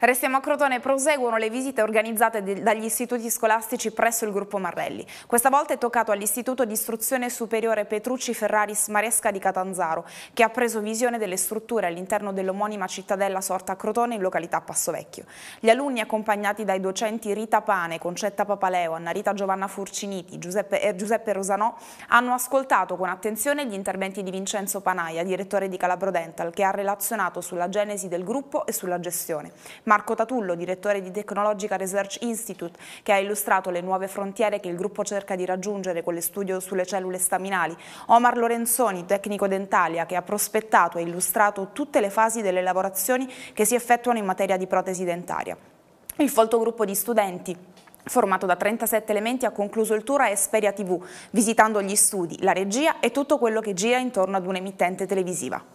Restiamo a Crotone, proseguono le visite organizzate dagli istituti scolastici presso il gruppo Marrelli. Questa volta è toccato all'Istituto di Istruzione Superiore Petrucci Ferraris Maresca di Catanzaro, che ha preso visione delle strutture all'interno dell'omonima cittadella sorta a Crotone in località Passovecchio. Gli alunni accompagnati dai docenti Rita Pane, Concetta Papaleo, Annarita Giovanna Furciniti, Giuseppe, e eh, Giuseppe Rosanò hanno ascoltato con attenzione gli interventi di Vincenzo Panaia, direttore di Calabro Dental, che ha relazionato sulla genesi del gruppo e sulla gestione. Marco Tatullo, direttore di Technological Research Institute, che ha illustrato le nuove frontiere che il gruppo cerca di raggiungere con le studio sulle cellule staminali, Omar Lorenzoni, tecnico dentalia, che ha prospettato e illustrato tutte le fasi delle lavorazioni che si effettuano in materia di protesi dentaria. Il folto gruppo di studenti formato da 37 elementi, ha concluso il tour a Esperia TV, visitando gli studi, la regia e tutto quello che gira intorno ad un'emittente televisiva.